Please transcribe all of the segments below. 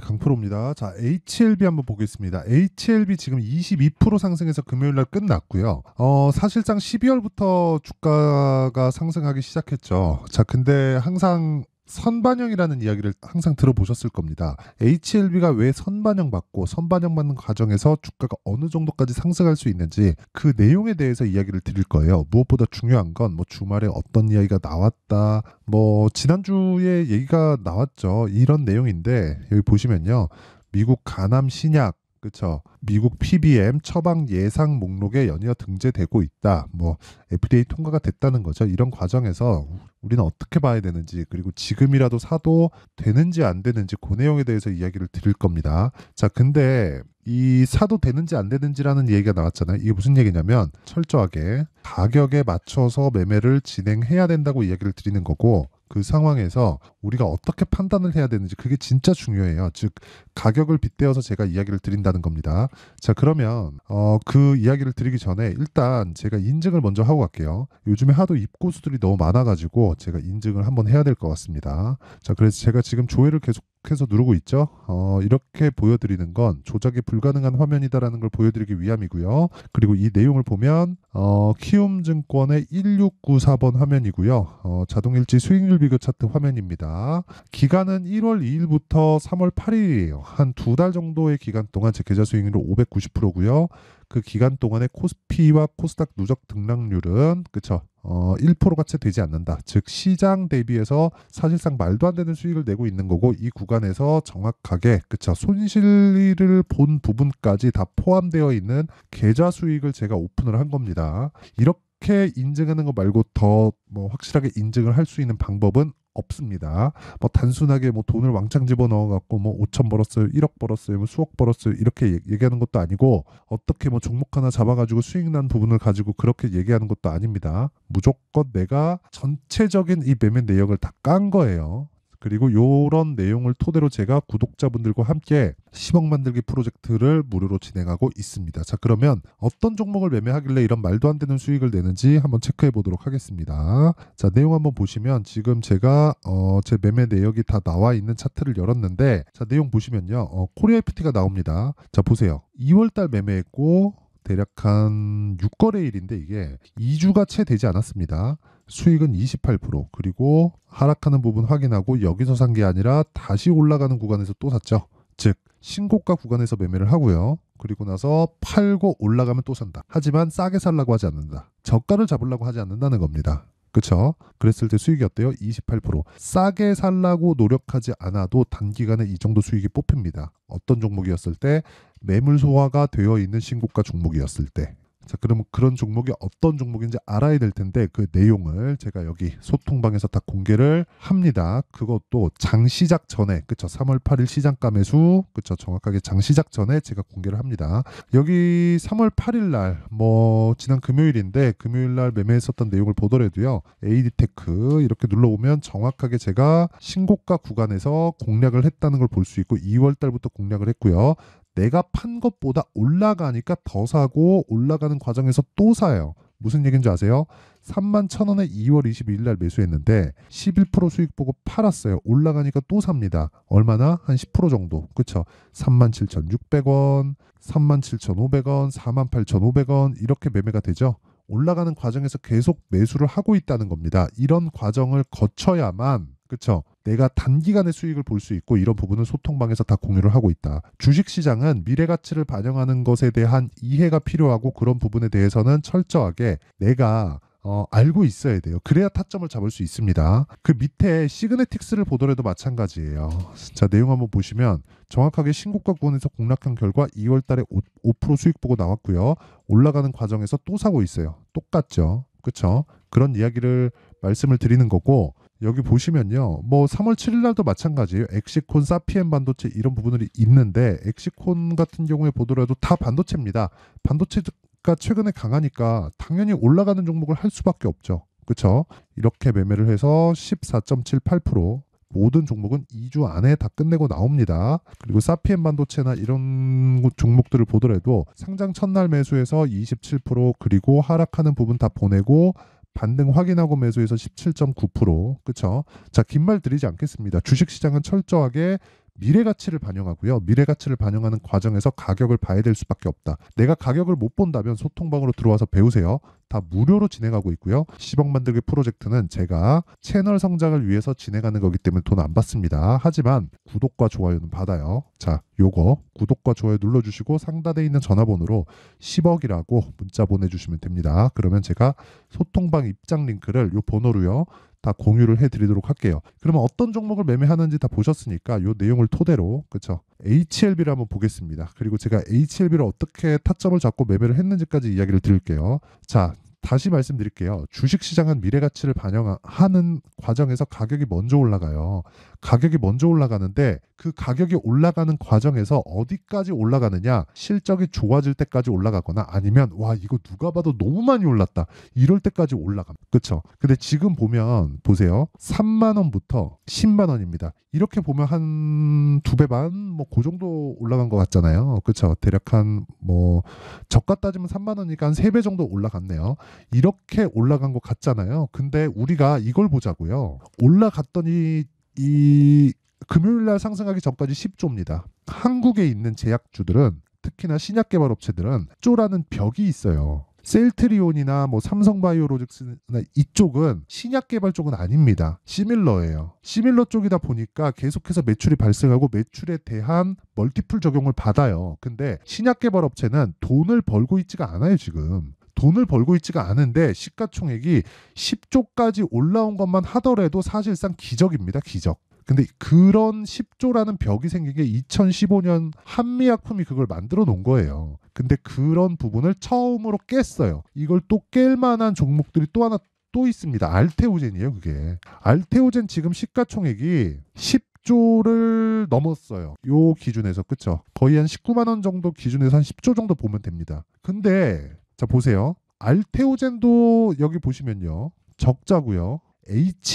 네, 강프로입니다. 자, HLB 한번 보겠습니다. HLB 지금 22% 상승해서 금요일 날 끝났고요. 어, 사실상 12월부터 주가가 상승하기 시작했죠. 자, 근데 항상 선반영이라는 이야기를 항상 들어보셨을 겁니다. HLB가 왜 선반영 받고 선반영 받는 과정에서 주가가 어느 정도까지 상승할 수 있는지 그 내용에 대해서 이야기를 드릴 거예요. 무엇보다 중요한 건 뭐 주말에 어떤 이야기가 나왔다, 뭐 지난주에 얘기가 나왔죠. 이런 내용인데 여기 보시면요. 미국 간암 신약 그렇죠. 미국 PBM 처방 예상 목록에 연이어 등재되고 있다. 뭐 FDA 통과가 됐다는 거죠. 이런 과정에서 우리는 어떻게 봐야 되는지 그리고 지금이라도 사도 되는지 안 되는지 그 내용에 대해서 이야기를 드릴 겁니다. 자, 근데 이 사도 되는지 안 되는지라는 얘기가 나왔잖아요. 이게 무슨 얘기냐면 철저하게 가격에 맞춰서 매매를 진행해야 된다고 이야기를 드리는 거고 그 상황에서 우리가 어떻게 판단을 해야 되는지 그게 진짜 중요해요. 즉 가격을 빗대어서 제가 이야기를 드린다는 겁니다. 자 그러면 어, 그 이야기를 드리기 전에 일단 제가 인증을 먼저 하고 갈게요. 요즘에 하도 입고수들이 너무 많아가지고 제가 인증을 한번 해야 될 것 같습니다. 자 그래서 제가 지금 조회를 계속 계속해서 누르고 있죠. 어, 이렇게 보여드리는 건 조작이 불가능한 화면이다라는 걸 보여드리기 위함이고요. 그리고 이 내용을 보면 어, 키움증권의 1694번 화면이고요. 어, 자동일지 수익률 비교 차트 화면입니다. 기간은 1월 2일부터 3월 8일이에요. 한 두 달 정도의 기간 동안 제 계좌 수익률은 590%고요. 그 기간 동안의 코스피와 코스닥 누적 등락률은 그쵸 어, 1%가 채 되지 않는다. 즉 시장 대비해서 사실상 말도 안 되는 수익을 내고 있는 거고 이 구간에서 정확하게 그쵸 손실을 본 부분까지 다 포함되어 있는 계좌 수익을 제가 오픈을 한 겁니다. 이렇게 인증하는 거 말고 더뭐 확실하게 인증을 할 수 있는 방법은 없습니다. 뭐 단순하게 뭐 돈을 왕창 집어넣어 갖고 뭐 5천 벌었어요, 1억 벌었어요, 뭐 수억 벌었어요 이렇게 얘기하는 것도 아니고 어떻게 뭐 종목 하나 잡아 가지고 수익 난 부분을 가지고 그렇게 얘기하는 것도 아닙니다. 무조건 내가 전체적인 이 매매 내역을 다 깐 거예요. 그리고 이런 내용을 토대로 제가 구독자분들과 함께 10억 만들기 프로젝트를 무료로 진행하고 있습니다. 자, 그러면 어떤 종목을 매매하길래 이런 말도 안 되는 수익을 내는지 한번 체크해 보도록 하겠습니다. 자, 내용 한번 보시면 지금 제가 어, 제 매매 내역이 다 나와 있는 차트를 열었는데 자, 내용 보시면요. 어, 코리아 FT가 나옵니다. 자, 보세요. 2월달 매매했고 대략 한 6거래일인데 이게 2주가 채 되지 않았습니다. 수익은 28% 그리고 하락하는 부분 확인하고 여기서 산 게 아니라 다시 올라가는 구간에서 또 샀죠. 즉 신고가 구간에서 매매를 하고요. 그리고 나서 팔고 올라가면 또 산다. 하지만 싸게 살라고 하지 않는다. 저가를 잡으려고 하지 않는다는 겁니다. 그렇죠 그랬을 때 수익이 어때요? 28%. 싸게 살라고 노력하지 않아도 단기간에 이 정도 수익이 뽑힙니다. 어떤 종목이었을 때 매물 소화가 되어 있는 신고가 종목이었을 때. 자, 그러면 그런 종목이 어떤 종목인지 알아야 될 텐데 그 내용을 제가 여기 소통방에서 다 공개를 합니다. 그것도 장 시작 전에 그쵸 3월 8일 시장 가매수 그쵸 정확하게 장 시작 전에 제가 공개를 합니다. 여기 3월 8일 날 뭐 지난 금요일인데 금요일 날 매매했었던 내용을 보더라도요. AD테크 이렇게 눌러보면 정확하게 제가 신고가 구간에서 공략을 했다는 걸 볼 수 있고 2월 달부터 공략을 했고요. 내가 판 것보다 올라가니까 더 사고 올라가는 과정에서 또 사요. 무슨 얘긴지 아세요? 3만 천 원에 2월 2 1일날 매수했는데 11% 수익 보고 팔았어요. 올라가니까 또 삽니다. 얼마나? 한 10% 정도. 그쵸? 3만 7,600원, 3만 7,500원, 4만 8,500원 이렇게 매매가 되죠. 올라가는 과정에서 계속 매수를 하고 있다는 겁니다. 이런 과정을 거쳐야만 그렇죠. 내가 단기간의 수익을 볼 수 있고 이런 부분은 소통방에서 다 공유를 하고 있다. 주식시장은 미래 가치를 반영하는 것에 대한 이해가 필요하고 그런 부분에 대해서는 철저하게 내가 어, 알고 있어야 돼요. 그래야 타점을 잡을 수 있습니다. 그 밑에 시그네틱스를 보더라도 마찬가지예요. 자, 내용 한번 보시면 정확하게 신고가 구간에서 공략한 결과 2월 달에 5, 5% 수익 보고 나왔고요. 올라가는 과정에서 또 사고 있어요. 똑같죠. 그렇죠? 그런 이야기를 말씀을 드리는 거고 여기 보시면요. 뭐 3월 7일 날도 마찬가지예요. 엑시콘, 사피엔 반도체 이런 부분들이 있는데 엑시콘 같은 경우에 보더라도 다 반도체입니다. 반도체가 최근에 강하니까 당연히 올라가는 종목을 할 수밖에 없죠. 그렇죠? 이렇게 매매를 해서 14.78% 모든 종목은 2주 안에 다 끝내고 나옵니다. 그리고 사피엔 반도체나 이런 종목들을 보더라도 상장 첫날 매수에서 27% 그리고 하락하는 부분 다 보내고 반등 확인하고 매수해서 17.9% 그쵸? 자긴 말 드리지 않겠습니다. 주식시장은 철저하게 미래 가치를 반영하고요. 미래 가치를 반영하는 과정에서 가격을 봐야 될 수밖에 없다. 내가 가격을 못 본다면 소통방으로 들어와서 배우세요. 다 무료로 진행하고 있고요. 10억 만들기 프로젝트는 제가 채널 성장을 위해서 진행하는 거기 때문에 돈 안 받습니다. 하지만 구독과 좋아요는 받아요. 자, 요거 구독과 좋아요 눌러주시고 상단에 있는 전화번호로 10억이라고 문자 보내주시면 됩니다. 그러면 제가 소통방 입장 링크를 요 번호로요. 다 공유를 해드리도록 할게요. 그러면 어떤 종목을 매매하는지 다 보셨으니까 이 내용을 토대로 그쵸 HLB를 한번 보겠습니다. 그리고 제가 HLB를 어떻게 타점을 잡고 매매를 했는지까지 이야기를 드릴게요. 자 다시 말씀드릴게요. 주식시장은 미래 가치를 반영하는 과정에서 가격이 먼저 올라가요. 가격이 먼저 올라가는데 그 가격이 올라가는 과정에서 어디까지 올라가느냐 실적이 좋아질 때까지 올라가거나 아니면 와 이거 누가 봐도 너무 많이 올랐다 이럴 때까지 올라갑니다. 그쵸? 근데 지금 보면 보세요. 3만 원부터 10만 원입니다. 이렇게 보면 한 두 배 반 뭐 그 정도 올라간 것 같잖아요. 그쵸? 대략 한뭐 저가 따지면 3만 원이니까 한세배 정도 올라갔네요. 이렇게 올라간 것 같잖아요. 근데 우리가 이걸 보자고요. 올라갔더니 이 금요일 날 상승하기 전까지 10조입니다. 한국에 있는 제약주들은 특히나 신약 개발 업체들은 쪼라는 벽이 있어요. 셀트리온이나 뭐 삼성바이오로직스나 이쪽은 신약 개발 쪽은 아닙니다. 시밀러예요. 시밀러 쪽이다 보니까 계속해서 매출이 발생하고 매출에 대한 멀티플 적용을 받아요. 근데 신약 개발 업체는 돈을 벌고 있지가 않아요, 지금. 돈을 벌고 있지가 않은데 시가총액이 10조까지 올라온 것만 하더라도 사실상 기적입니다. 기적. 근데 그런 10조라는 벽이 생긴 게 2015년 한미약품이 그걸 만들어 놓은 거예요. 근데 그런 부분을 처음으로 깼어요. 이걸 또 깰 만한 종목들이 또 하나 또 있습니다. 알테오젠이에요, 그게. 알테오젠 지금 시가총액이 10조를 넘었어요. 요 기준에서 그쵸? 거의 한 19만 원 정도 기준에서 한 10조 정도 보면 됩니다. 근데 자 보세요. 알테오젠도 여기 보시면요. 적자고요.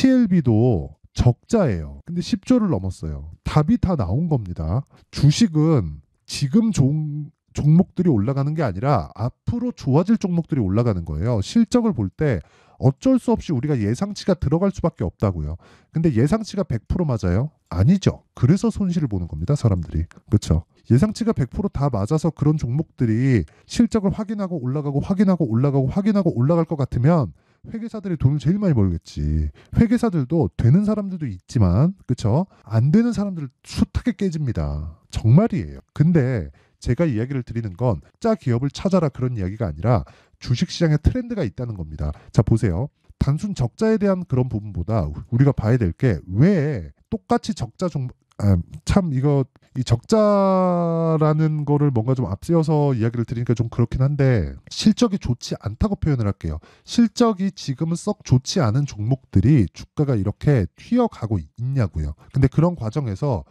HLB도 적자예요. 근데 10조를 넘었어요. 답이 다 나온 겁니다. 주식은 지금 종, 종목들이 올라가는 게 아니라 앞으로 좋아질 종목들이 올라가는 거예요. 실적을 볼 때 어쩔 수 없이 우리가 예상치가 들어갈 수밖에 없다고요. 근데 예상치가 100% 맞아요? 아니죠. 그래서 손실을 보는 겁니다, 사람들이. 그렇죠? 예상치가 100%다 맞아서 그런 종목들이 실적을 확인하고 올라가고 확인하고 올라가고 확인하고 올라갈 것 같으면 회계사들이 돈을 제일 많이 벌겠지. 회계사들도 되는 사람들도 있지만 그쵸? 안 되는 사람들 숱하게 깨집니다. 정말이에요. 근데 제가 이야기를 드리는 건짜 기업을 찾아라 그런 이야기가 아니라 주식시장에 트렌드가 있다는 겁니다. 자 보세요. 단순 적자에 대한 그런 부분보다 우리가 봐야 될 게 왜 똑같이 적자 종, 목 아, 참 이거 이 적자라는 거를 뭔가 좀 앞세워서 이야기를 드리니까 좀 그렇긴 한데 실적이 좋지 않다고 표현을 할게요. 실적이 지금은 썩 좋지 않은 종목들이 주가가 이렇게 튀어가고 있냐고요. 근데 그런 과정에서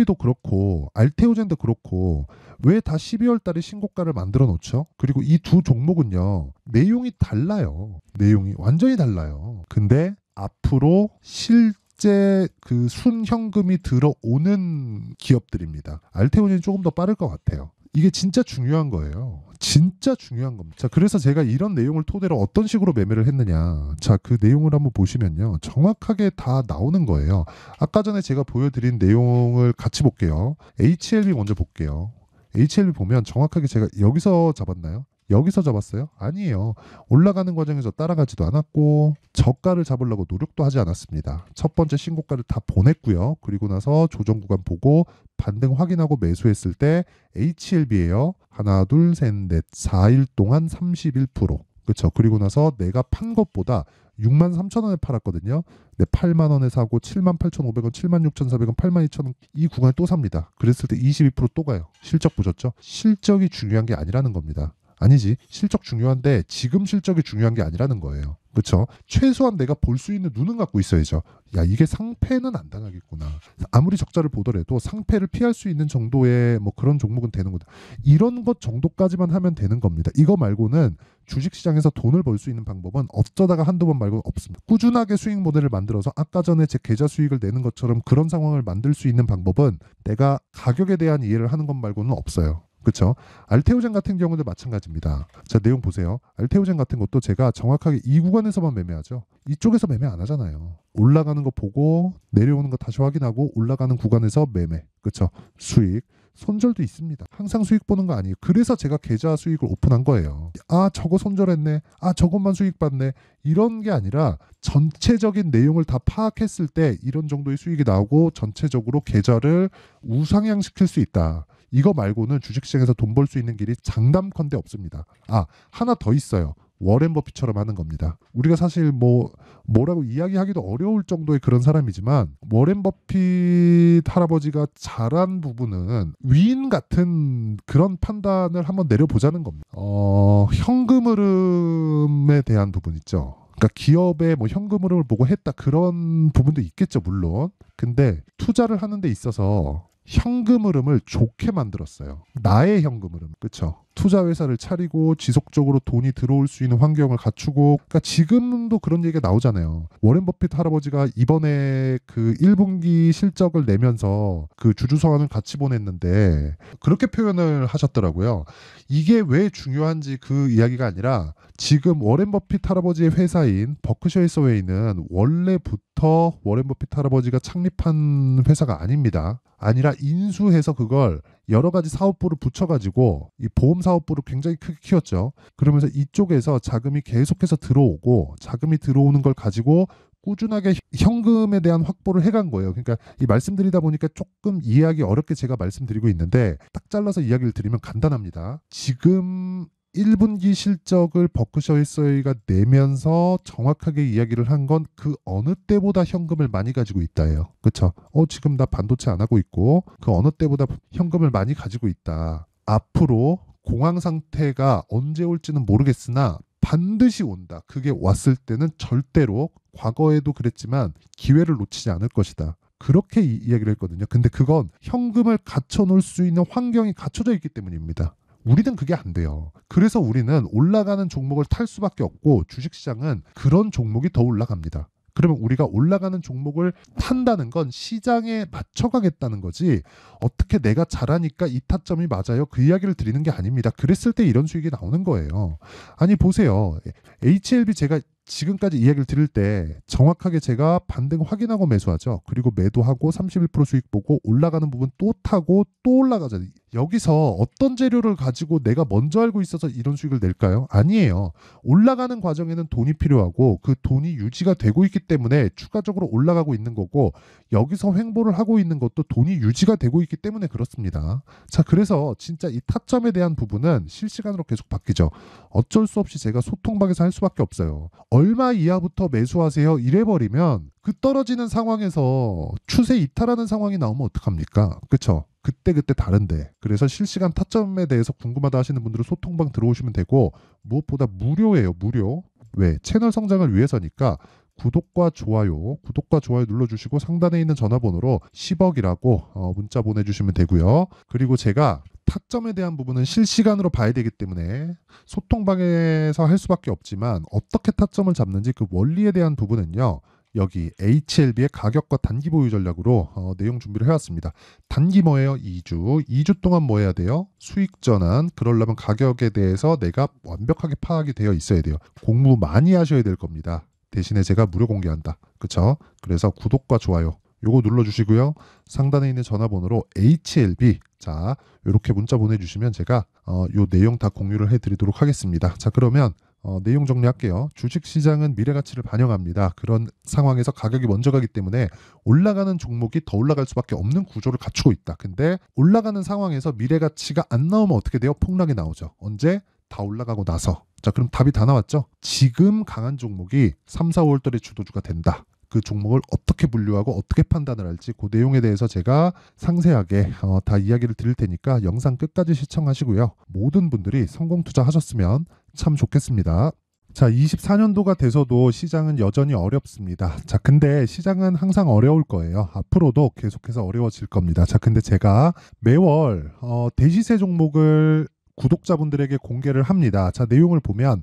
HLB도 그렇고 알테오젠도 그렇고 왜 다 12월 달에 신고가를 만들어 놓죠? 그리고 이 두 종목은요. 내용이 달라요. 내용이 완전히 달라요. 근데 앞으로 실 실제 그 순현금이 들어오는 기업들입니다. 알테오이 조금 더 빠를 것 같아요. 이게 진짜 중요한 거예요. 진짜 중요한 겁니다. 자, 그래서 제가 이런 내용을 토대로 어떤 식으로 매매를 했느냐. 자, 그 내용을 한번 보시면요. 정확하게 다 나오는 거예요. 아까 전에 제가 보여드린 내용을 같이 볼게요. HLB 먼저 볼게요. HLB 보면 정확하게 제가 여기서 잡았나요? 여기서 잡았어요? 아니에요. 올라가는 과정에서 따라가지도 않았고 저가를 잡으려고 노력도 하지 않았습니다. 첫 번째 신고가를 다 보냈고요. 그리고 나서 조정 구간 보고 반등 확인하고 매수했을 때 HLB예요. 하나, 둘, 셋, 넷, 4일 동안 31%. 그렇죠. 그리고 나서 내가 판 것보다 6만 3천 원에 팔았거든요. 네, 8만 원에 사고 7만 8,500원, 7만 6,400원, 8만 2,000원 이 구간에 또 삽니다. 그랬을 때 22%또 가요. 실적 보셨죠? 실적이 중요한 게 아니라는 겁니다. 아니지 실적 중요한데 지금 실적이 중요한 게 아니라는 거예요. 그렇죠? 최소한 내가 볼 수 있는 눈은 갖고 있어야죠. 야 이게 상패는 안 당하겠구나. 아무리 적자를 보더라도 상패를 피할 수 있는 정도의 뭐 그런 종목은 되는 거다. 이런 것 정도까지만 하면 되는 겁니다. 이거 말고는 주식시장에서 돈을 벌 수 있는 방법은 어쩌다가 한두 번 말고는 없습니다. 꾸준하게 수익 모델을 만들어서 아까 전에 제 계좌 수익을 내는 것처럼 그런 상황을 만들 수 있는 방법은 내가 가격에 대한 이해를 하는 것 말고는 없어요. 그렇죠. 알테오젠 같은 경우도 마찬가지입니다. 자 내용 보세요. 알테오젠 같은 것도 제가 정확하게 이 구간에서만 매매하죠. 이쪽에서 매매 안 하잖아요. 올라가는 거 보고 내려오는 거 다시 확인하고 올라가는 구간에서 매매. 그렇죠. 수익. 손절도 있습니다. 항상 수익 보는 거 아니에요. 그래서 제가 계좌 수익을 오픈한 거예요. 아, 저거 손절했네. 아, 저것만 수익 받네. 이런 게 아니라 전체적인 내용을 다 파악했을 때 이런 정도의 수익이 나오고 전체적으로 계좌를 우상향시킬 수 있다. 이거 말고는 주식시장에서 돈 벌 수 있는 길이 장담컨대 없습니다. 아 하나 더 있어요. 워렌 버핏처럼 하는 겁니다. 우리가 사실 뭐 뭐라고 이야기하기도 어려울 정도의 그런 사람이지만 워렌 버핏 할아버지가 잘한 부분은 위인 같은 그런 판단을 한번 내려보자는 겁니다. 어, 현금 흐름에 대한 부분 있죠. 그러니까 기업의 뭐 현금 흐름을 보고 했다 그런 부분도 있겠죠 물론. 근데 투자를 하는 데 있어서 현금 흐름을 좋게 만들었어요. 나의 현금 흐름. 그렇죠? 투자 회사를 차리고 지속적으로 돈이 들어올 수 있는 환경을 갖추고 그러니까 지금도 그런 얘기가 나오잖아요. 워렌 버핏 할아버지가 이번에 그 1분기 실적을 내면서 그주주성원을 같이 보냈는데 그렇게 표현을 하셨더라고요. 이게 왜 중요한지 그 이야기가 아니라 지금 워렌 버핏 할아버지의 회사인 버크셔 에서웨이는 원래부터 워렌 버핏 할아버지가 창립한 회사가 아닙니다. 아니라 인수해서 그걸 여러 가지 사업부를 붙여가지고 이 보험 사업부를 굉장히 크게 키웠죠. 그러면서 이쪽에서 자금이 계속해서 들어오고 자금이 들어오는 걸 가지고 꾸준하게 현금에 대한 확보를 해간 거예요. 그러니까 이 말씀드리다 보니까 조금 이해하기 어렵게 제가 말씀드리고 있는데 딱 잘라서 이야기를 드리면 간단합니다. 지금 1분기 실적을 버크셔 해서웨이가 내면서 정확하게 이야기를 한 건 그 어느 때보다 현금을 많이 가지고 있다예요. 그렇죠? 어 지금 나 반도체 안 하고 있고 그 어느 때보다 현금을 많이 가지고 있다. 앞으로 공황 상태가 언제 올지는 모르겠으나 반드시 온다. 그게 왔을 때는 절대로 과거에도 그랬지만 기회를 놓치지 않을 것이다. 그렇게 이야기를 했거든요. 근데 그건 현금을 갖춰놓을 수 있는 환경이 갖춰져 있기 때문입니다. 우리는 그게 안 돼요. 그래서 우리는 올라가는 종목을 탈 수밖에 없고 주식시장은 그런 종목이 더 올라갑니다. 그러면 우리가 올라가는 종목을 탄다는 건 시장에 맞춰가겠다는 거지 어떻게 내가 잘하니까 이 타점이 맞아요 그 이야기를 드리는 게 아닙니다 그랬을 때 이런 수익이 나오는 거예요 아니 보세요 HLB 제가 지금까지 이야기를 드릴 때 정확하게 제가 반등 확인하고 매수하죠 그리고 매도하고 31% 수익 보고 올라가는 부분 또 타고 또 올라가잖아요 여기서 어떤 재료를 가지고 내가 먼저 알고 있어서 이런 수익을 낼까요? 아니에요. 올라가는 과정에는 돈이 필요하고 그 돈이 유지가 되고 있기 때문에 추가적으로 올라가고 있는 거고 여기서 횡보를 하고 있는 것도 돈이 유지가 되고 있기 때문에 그렇습니다. 자, 그래서 진짜 이 타점에 대한 부분은 실시간으로 계속 바뀌죠. 어쩔 수 없이 제가 소통방에서 할 수밖에 없어요. 얼마 이하부터 매수하세요? 이래버리면 그 떨어지는 상황에서 추세 이탈하는 상황이 나오면 어떡합니까? 그쵸? 그때그때 다른데 그래서 실시간 타점에 대해서 궁금하다 하시는 분들은 소통방 들어오시면 되고 무엇보다 무료예요 무료 왜 채널 성장을 위해서니까 구독과 좋아요 구독과 좋아요 눌러주시고 상단에 있는 전화번호로 10억이라고 어, 문자 보내주시면 되고요 그리고 제가 타점에 대한 부분은 실시간으로 봐야 되기 때문에 소통방에서 할 수밖에 없지만 어떻게 타점을 잡는지 그 원리에 대한 부분은요 여기 HLB의 가격과 단기 보유 전략으로 어, 내용 준비를 해왔습니다. 단기 뭐예요? 2주. 2주 동안 뭐 해야 돼요? 수익 전환. 그러려면 가격에 대해서 내가 완벽하게 파악이 되어 있어야 돼요. 공부 많이 하셔야 될 겁니다. 대신에 제가 무료 공개한다. 그쵸? 그래서 구독과 좋아요. 요거 눌러주시고요. 상단에 있는 전화번호로 HLB 자 이렇게 문자 보내주시면 제가 어, 요 내용 다 공유를 해드리도록 하겠습니다. 자 그러면 어, 내용 정리할게요. 주식시장은 미래가치를 반영합니다. 그런 상황에서 가격이 먼저 가기 때문에 올라가는 종목이 더 올라갈 수밖에 없는 구조를 갖추고 있다. 근데 올라가는 상황에서 미래가치가 안 나오면 어떻게 돼요? 폭락이 나오죠. 언제? 다 올라가고 나서. 자, 그럼 답이 다 나왔죠? 지금 강한 종목이 3, 4월달에 주도주가 된다. 그 종목을 어떻게 분류하고 어떻게 판단을 할지 그 내용에 대해서 제가 상세하게 어, 다 이야기를 드릴 테니까 영상 끝까지 시청하시고요. 모든 분들이 성공 투자하셨으면 참 좋겠습니다. 자, 24년도가 돼서도 시장은 여전히 어렵습니다. 자, 근데 시장은 항상 어려울 거예요. 앞으로도 계속해서 어려워질 겁니다. 자, 근데 제가 매월 어, 대시세 종목을 구독자분들에게 공개를 합니다. 자, 내용을 보면